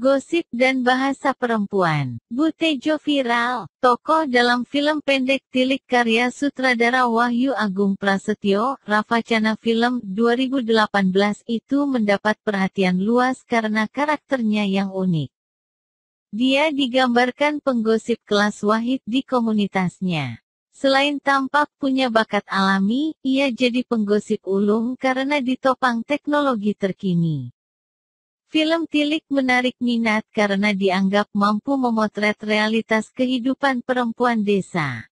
gosip dan bahasa perempuan. Butejo viral, tokoh dalam film pendek tilik karya sutradara Wahyu Agung Prasetyo, Rafacana Film 2018 itu mendapat perhatian luas karena karakternya yang unik. Dia digambarkan penggosip kelas wahid di komunitasnya. Selain tampak punya bakat alami, ia jadi penggosip ulung karena ditopang teknologi terkini. Film Tilik menarik minat karena dianggap mampu memotret realitas kehidupan perempuan desa.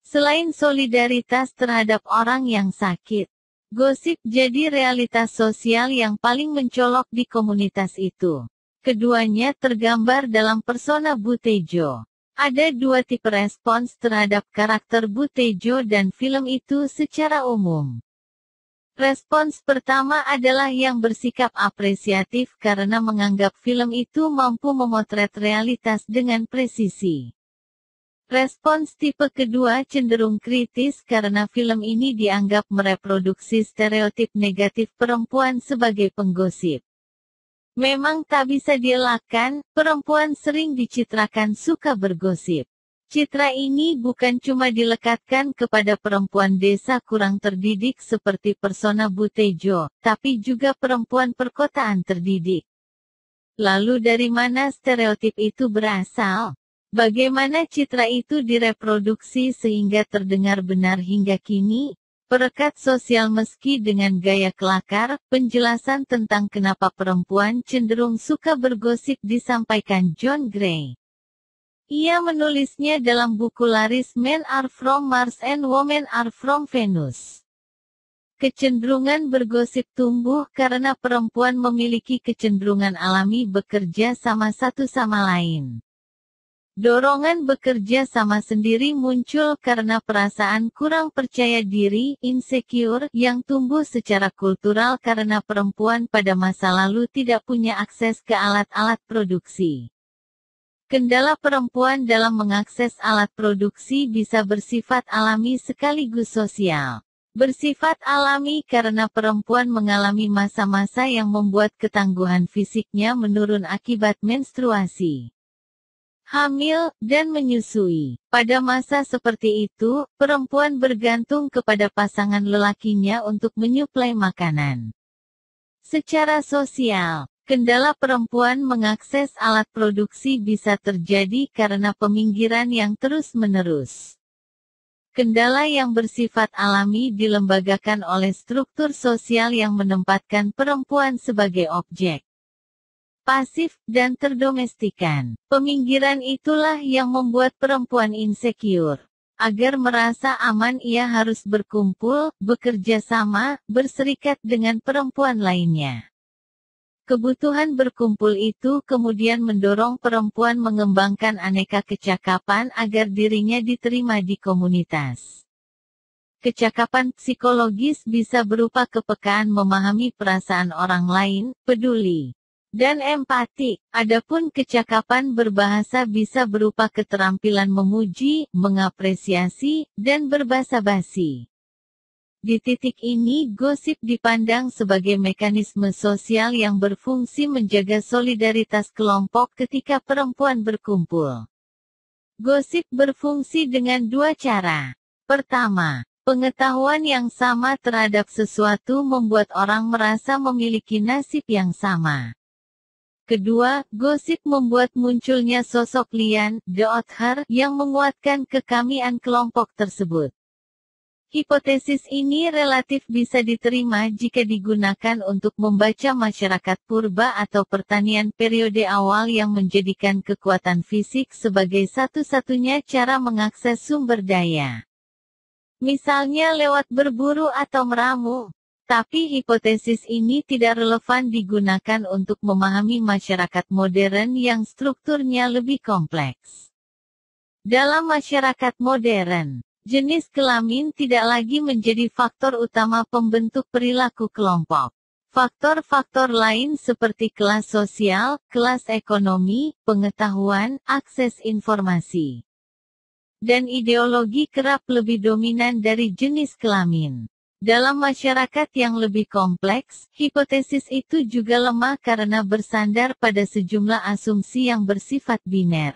Selain solidaritas terhadap orang yang sakit, gosip jadi realitas sosial yang paling mencolok di komunitas itu. Keduanya tergambar dalam persona Butejo. Ada dua tipe respons terhadap karakter Butejo dan film itu secara umum. Respons pertama adalah yang bersikap apresiatif karena menganggap film itu mampu memotret realitas dengan presisi. Respons tipe kedua cenderung kritis karena film ini dianggap mereproduksi stereotip negatif perempuan sebagai penggosip. Memang tak bisa dielakkan, perempuan sering dicitrakan suka bergosip. Citra ini bukan cuma dilekatkan kepada perempuan desa kurang terdidik seperti persona Butejo, tapi juga perempuan perkotaan terdidik. Lalu dari mana stereotip itu berasal? Bagaimana citra itu direproduksi sehingga terdengar benar hingga kini? Perekat sosial meski dengan gaya kelakar, penjelasan tentang kenapa perempuan cenderung suka bergosip disampaikan John Gray. Ia menulisnya dalam buku laris Men Are From Mars and Women Are From Venus. Kecenderungan bergosip tumbuh karena perempuan memiliki kecenderungan alami bekerja sama satu sama lain. Dorongan bekerja sama sendiri muncul karena perasaan kurang percaya diri, insecure, yang tumbuh secara kultural karena perempuan pada masa lalu tidak punya akses ke alat-alat produksi. Kendala perempuan dalam mengakses alat produksi bisa bersifat alami sekaligus sosial. Bersifat alami karena perempuan mengalami masa-masa yang membuat ketangguhan fisiknya menurun akibat menstruasi, hamil, dan menyusui. Pada masa seperti itu, perempuan bergantung kepada pasangan lelakinya untuk menyuplai makanan. Secara sosial, Kendala perempuan mengakses alat produksi bisa terjadi karena peminggiran yang terus-menerus. Kendala yang bersifat alami dilembagakan oleh struktur sosial yang menempatkan perempuan sebagai objek pasif dan terdomestikan. Peminggiran itulah yang membuat perempuan insecure. Agar merasa aman ia harus berkumpul, bekerja sama, berserikat dengan perempuan lainnya. Kebutuhan berkumpul itu kemudian mendorong perempuan mengembangkan aneka kecakapan agar dirinya diterima di komunitas. Kecakapan psikologis bisa berupa kepekaan memahami perasaan orang lain, peduli, dan empati. Adapun kecakapan berbahasa bisa berupa keterampilan memuji, mengapresiasi, dan berbahasa basi. Di titik ini gosip dipandang sebagai mekanisme sosial yang berfungsi menjaga solidaritas kelompok ketika perempuan berkumpul. Gosip berfungsi dengan dua cara. Pertama, pengetahuan yang sama terhadap sesuatu membuat orang merasa memiliki nasib yang sama. Kedua, gosip membuat munculnya sosok Lian, The Other, yang menguatkan kekamian kelompok tersebut. Hipotesis ini relatif bisa diterima jika digunakan untuk membaca masyarakat purba atau pertanian periode awal yang menjadikan kekuatan fisik sebagai satu-satunya cara mengakses sumber daya. Misalnya lewat berburu atau meramu. Tapi hipotesis ini tidak relevan digunakan untuk memahami masyarakat modern yang strukturnya lebih kompleks. Dalam masyarakat modern, Jenis kelamin tidak lagi menjadi faktor utama pembentuk perilaku kelompok. Faktor-faktor lain seperti kelas sosial, kelas ekonomi, pengetahuan, akses informasi, dan ideologi kerap lebih dominan dari jenis kelamin. Dalam masyarakat yang lebih kompleks, hipotesis itu juga lemah karena bersandar pada sejumlah asumsi yang bersifat biner.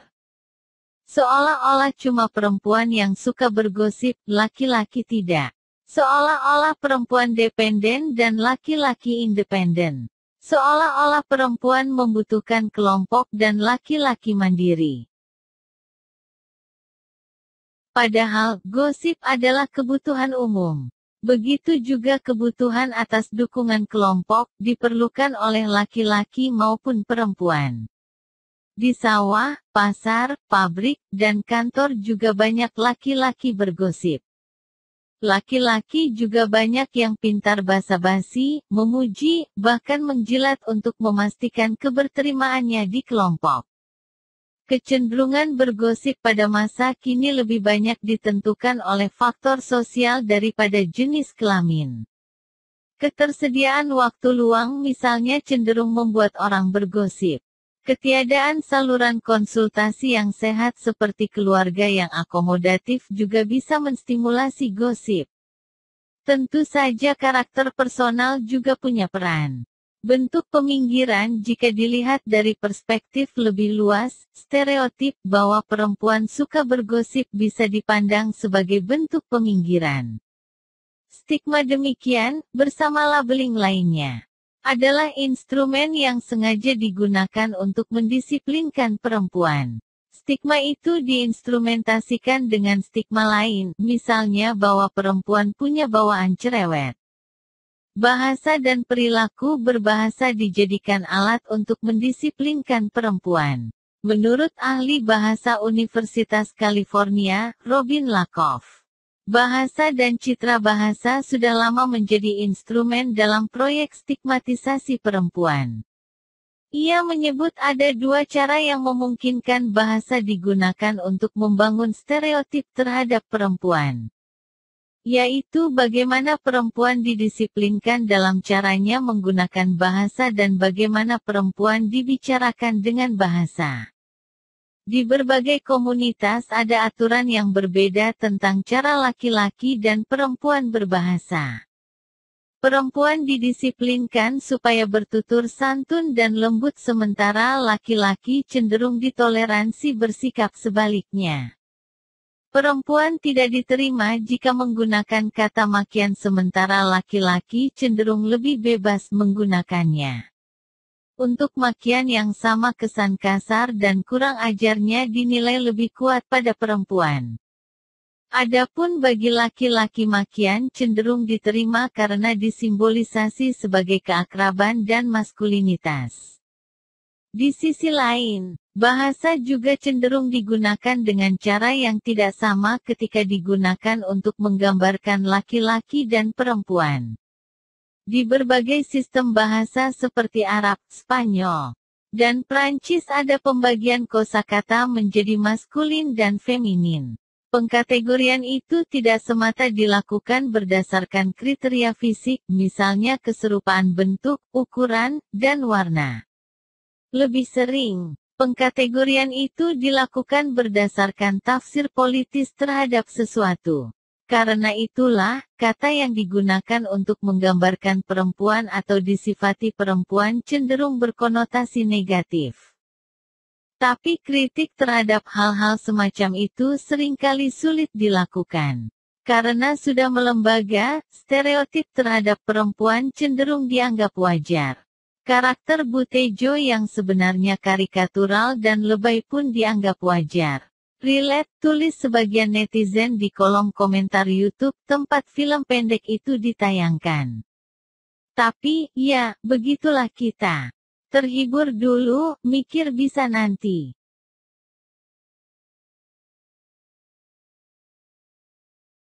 Seolah-olah cuma perempuan yang suka bergosip, laki-laki tidak. Seolah-olah perempuan dependen dan laki-laki independen. Seolah-olah perempuan membutuhkan kelompok dan laki-laki mandiri. Padahal, gosip adalah kebutuhan umum. Begitu juga kebutuhan atas dukungan kelompok diperlukan oleh laki-laki maupun perempuan. Di sawah, pasar, pabrik, dan kantor juga banyak laki-laki bergosip. Laki-laki juga banyak yang pintar basa-basi, memuji, bahkan menjilat untuk memastikan keberterimaannya di kelompok. Kecenderungan bergosip pada masa kini lebih banyak ditentukan oleh faktor sosial daripada jenis kelamin. Ketersediaan waktu luang misalnya cenderung membuat orang bergosip. Ketiadaan saluran konsultasi yang sehat seperti keluarga yang akomodatif juga bisa menstimulasi gosip. Tentu saja karakter personal juga punya peran. Bentuk peminggiran jika dilihat dari perspektif lebih luas, stereotip bahwa perempuan suka bergosip bisa dipandang sebagai bentuk peminggiran. Stigma demikian, bersama labeling lainnya adalah instrumen yang sengaja digunakan untuk mendisiplinkan perempuan. Stigma itu diinstrumentasikan dengan stigma lain, misalnya bahwa perempuan punya bawaan cerewet. Bahasa dan perilaku berbahasa dijadikan alat untuk mendisiplinkan perempuan. Menurut ahli bahasa Universitas California, Robin Lakoff. Bahasa dan citra bahasa sudah lama menjadi instrumen dalam proyek stigmatisasi perempuan. Ia menyebut ada dua cara yang memungkinkan bahasa digunakan untuk membangun stereotip terhadap perempuan. Yaitu bagaimana perempuan didisiplinkan dalam caranya menggunakan bahasa dan bagaimana perempuan dibicarakan dengan bahasa. Di berbagai komunitas ada aturan yang berbeda tentang cara laki-laki dan perempuan berbahasa. Perempuan didisiplinkan supaya bertutur santun dan lembut sementara laki-laki cenderung ditoleransi bersikap sebaliknya. Perempuan tidak diterima jika menggunakan kata makian sementara laki-laki cenderung lebih bebas menggunakannya. Untuk makian yang sama kesan kasar dan kurang ajarnya dinilai lebih kuat pada perempuan. Adapun bagi laki-laki makian cenderung diterima karena disimbolisasi sebagai keakraban dan maskulinitas. Di sisi lain, bahasa juga cenderung digunakan dengan cara yang tidak sama ketika digunakan untuk menggambarkan laki-laki dan perempuan. Di berbagai sistem bahasa seperti Arab, Spanyol, dan Prancis ada pembagian kosakata menjadi maskulin dan feminin. Pengkategorian itu tidak semata dilakukan berdasarkan kriteria fisik, misalnya keserupaan bentuk, ukuran, dan warna. Lebih sering, pengkategorian itu dilakukan berdasarkan tafsir politis terhadap sesuatu. Karena itulah, kata yang digunakan untuk menggambarkan perempuan atau disifati perempuan cenderung berkonotasi negatif. Tapi kritik terhadap hal-hal semacam itu seringkali sulit dilakukan. Karena sudah melembaga, stereotip terhadap perempuan cenderung dianggap wajar. Karakter Butejo yang sebenarnya karikatural dan lebay pun dianggap wajar. Relate tulis sebagian netizen di kolom komentar YouTube tempat film pendek itu ditayangkan. Tapi, ya, begitulah kita. Terhibur dulu, mikir bisa nanti.